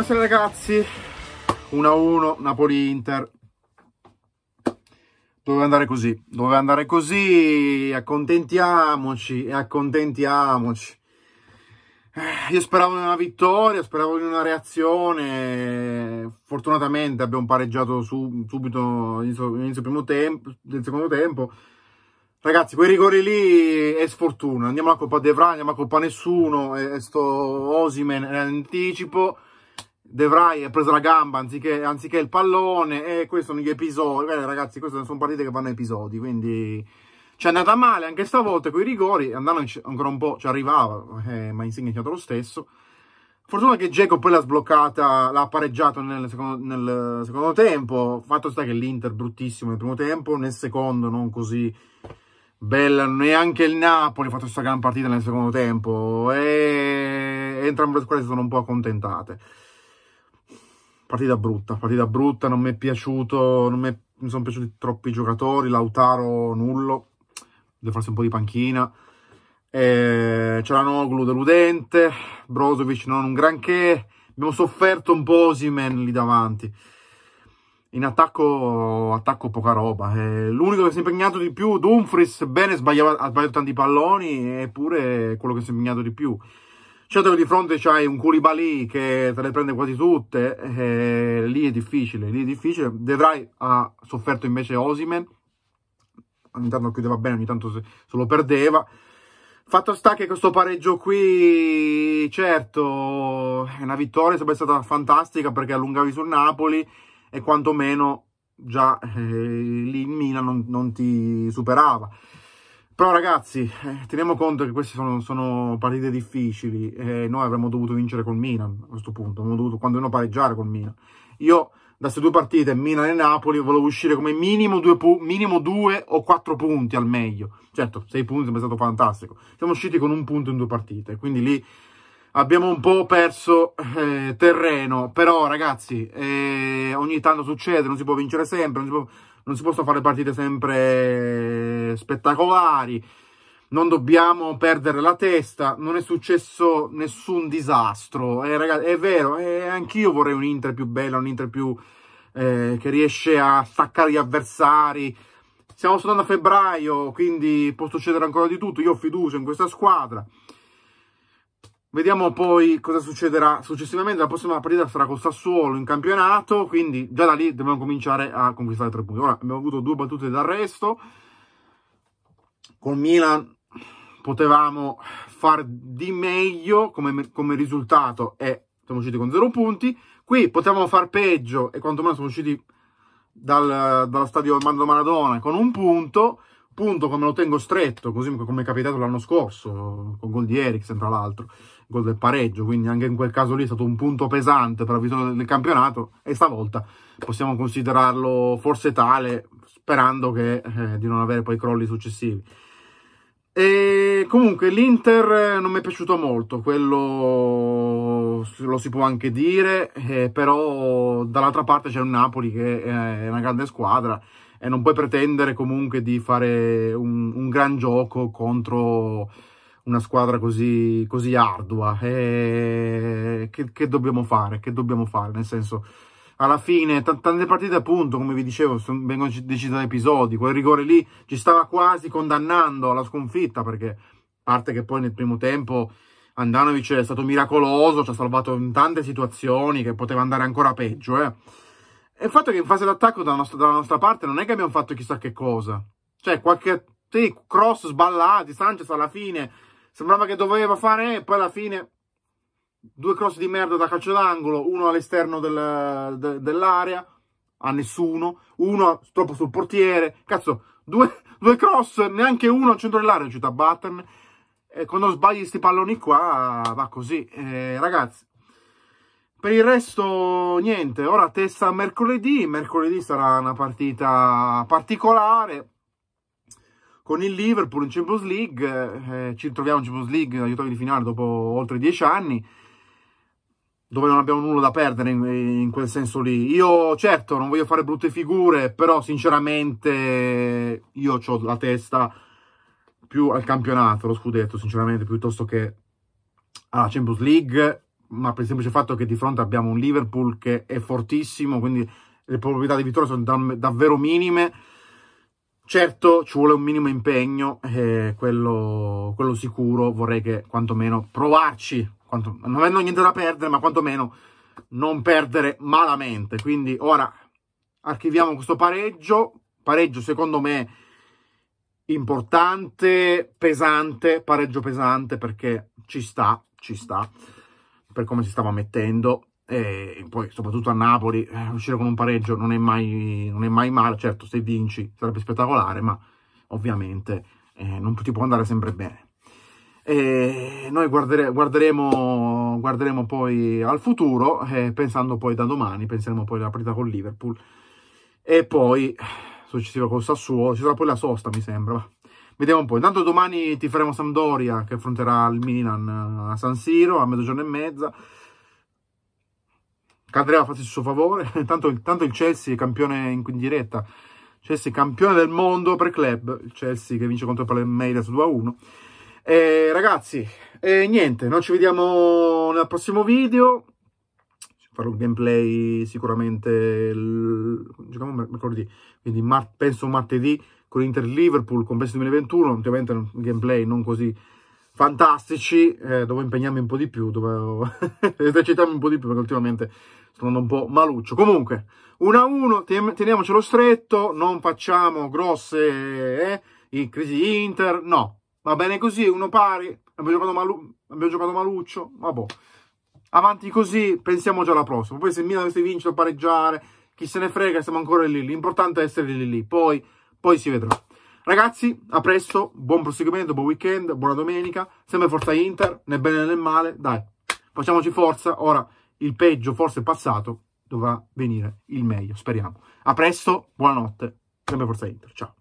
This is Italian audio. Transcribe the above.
Buonasera ragazzi, 1-1 Napoli-Inter. Doveva andare così, doveva andare così, accontentiamoci e accontentiamoci. Eh, io speravo in una vittoria, speravo in una reazione, fortunatamente abbiamo pareggiato subito all'inizio del secondo tempo. Ragazzi, quei rigori lì è sfortuna, andiamo a colpa a Devra, andiamo a colpa nessuno, e sto Osimen in eh, anticipo De Vrij ha preso la gamba anziché, anziché il pallone e questi sono gli episodi. Bene, ragazzi, queste sono partite che vanno episodi, quindi ci è andata male anche stavolta con i rigori, Andando ancora un po' ci arrivava, eh, ma Insigne è andato lo stesso. Fortuna che Geco poi l'ha sbloccata, l'ha pareggiato nel secondo, nel secondo, tempo, fatto sta che l'Inter bruttissimo nel primo tempo, nel secondo non così bella, neanche il Napoli ha fatto questa gran partita nel secondo tempo e entrambe le squadre si sono un po' accontentate partita brutta, partita brutta, non mi è piaciuto, non mi sono piaciuti troppi giocatori, Lautaro nullo, deve farsi un po' di panchina, eh, c'era Noglu deludente, Brozovic non un granché, abbiamo sofferto un po' Osimen lì davanti. In attacco, attacco poca roba. Eh. l'unico che si è impegnato di più, Dumfries, bene, ha sbagliato tanti palloni, eppure quello che si è impegnato di più. Certo che di fronte c'hai un Koulibaly che te le prende quasi tutte, eh, lì è difficile, lì è difficile. Vedrai ha sofferto invece Osimen, ogni tanto chiudeva bene, ogni tanto se, se lo perdeva. Fatto sta che questo pareggio qui, certo, è una vittoria, sarebbe stata fantastica perché allungavi sul Napoli e quantomeno già eh, lì in Mina non, non ti superava. Però ragazzi, eh, teniamo conto che queste sono, sono partite difficili eh, noi avremmo dovuto vincere col Milan a questo punto, avremmo dovuto quantomeno pareggiare col Milan. Io da queste due partite, Milan e Napoli, volevo uscire come minimo due, minimo due o quattro punti al meglio. Certo, sei punti è stato fantastico. Siamo usciti con un punto in due partite, quindi lì abbiamo un po' perso eh, terreno. Però ragazzi, eh, ogni tanto succede, non si può vincere sempre, non si, può, non si possono fare partite sempre spettacolari, non dobbiamo perdere la testa, non è successo nessun disastro. Eh, ragazzi, è vero, eh, anch'io vorrei un'Inter più bella, un'Inter più eh, che riesce a staccare gli avversari. Siamo soltanto a febbraio, quindi può succedere ancora di tutto. Io ho fiducia in questa squadra. Vediamo poi cosa succederà successivamente. La prossima partita sarà con Sassuolo in campionato, quindi già da lì dobbiamo cominciare a conquistare tre punti. Ora abbiamo avuto due battute d'arresto col Milan potevamo far di meglio come, come risultato e siamo usciti con zero punti. Qui potevamo far peggio e quantomeno siamo usciti dal, dallo stadio Armando Maradona con un punto. Punto come lo tengo stretto, così come è capitato l'anno scorso, con gol di Eriksen tra l'altro, gol del pareggio, quindi anche in quel caso lì è stato un punto pesante per la visione del campionato e stavolta possiamo considerarlo forse tale, sperando che, eh, di non avere poi crolli successivi. E comunque l'Inter eh, non mi è piaciuto molto, quello lo si può anche dire, eh, però dall'altra parte c'è un Napoli che eh, è una grande squadra e non puoi pretendere comunque di fare un, un gran gioco contro una squadra così, così ardua. E che, che dobbiamo fare? Che dobbiamo fare? Nel senso alla fine tante partite appunto come vi dicevo vengono decise da episodi quel rigore lì ci stava quasi condannando alla sconfitta perché a parte che poi nel primo tempo Andanovic è stato miracoloso ci ha salvato in tante situazioni che poteva andare ancora peggio eh. e il fatto è che in fase d'attacco dalla nostra, dalla nostra parte non è che abbiamo fatto chissà che cosa cioè qualche sì, cross sballati Sanchez alla fine sembrava che doveva fare e poi alla fine due cross di merda da calcio d'angolo, uno all'esterno del, de, dell'area, a nessuno, uno troppo sul portiere, cazzo, due, due cross, neanche uno al centro dell'area è riuscito a batterne. E quando sbagli questi palloni qua, va così. Eh, ragazzi, per il resto niente, ora testa mercoledì, mercoledì sarà una partita particolare con il Liverpool in Champions League, eh, ci ritroviamo in Champions League, aiutavi di finale dopo oltre dieci anni, dove non abbiamo nulla da perdere in, in, quel senso lì. Io certo non voglio fare brutte figure, però sinceramente io ho la testa più al campionato, lo scudetto, sinceramente, piuttosto che alla Champions League, ma per il semplice fatto che di fronte abbiamo un Liverpool che è fortissimo, quindi le probabilità di vittoria sono davvero minime. Certo, ci vuole un minimo impegno, eh, quello, quello sicuro, vorrei che quantomeno provarci, quanto, non avendo niente da perdere, ma quantomeno non perdere malamente. Quindi ora archiviamo questo pareggio, pareggio secondo me importante, pesante, pareggio pesante perché ci sta, ci sta, per come si stava mettendo e poi soprattutto a Napoli eh, uscire con un pareggio non è, mai, non è mai male, certo se vinci sarebbe spettacolare ma ovviamente eh, non ti può andare sempre bene. E noi guardere, guarderemo, guarderemo, poi al futuro, eh, pensando poi da domani, penseremo poi alla partita con Liverpool e poi successiva con Sassuolo, ci sarà poi la sosta mi sembra, vediamo un po', intanto domani ti faremo Sampdoria che affronterà il Milan eh, a San Siro a mezzogiorno e mezza, Cadrea farsi il suo favore, intanto, intanto il Chelsea è campione in, in diretta, Chelsea campione del mondo per club, il Chelsea che vince contro il Palmeiras 2-1, eh, ragazzi, eh, niente, noi ci vediamo nel prossimo video. Farò un gameplay sicuramente il... giochiamo mercoledì, quindi mart penso martedì con Inter Liverpool, compenso 2021, ovviamente un gameplay non così fantastici, eh, dove impegnarmi un po' di più, dove esercitarmi un po' di più, perché ultimamente sto andando un po' maluccio. Comunque, 1-1, a teniamocelo stretto, non facciamo grosse eh, crisi Inter, no, Va bene così, uno pari. Abbiamo giocato, malu abbiamo giocato maluccio. Vabbè. Avanti così, pensiamo già alla prossima. Poi se Milan dovesse vincere o pareggiare, chi se ne frega, siamo ancora lì. L'importante è essere lì lì. Poi, poi si vedrà. Ragazzi, a presto, buon proseguimento, buon weekend, buona domenica, sempre forza Inter, né bene né male, dai, facciamoci forza, ora il peggio forse è passato, dovrà venire il meglio, speriamo. A presto, buonanotte, sempre forza Inter, ciao.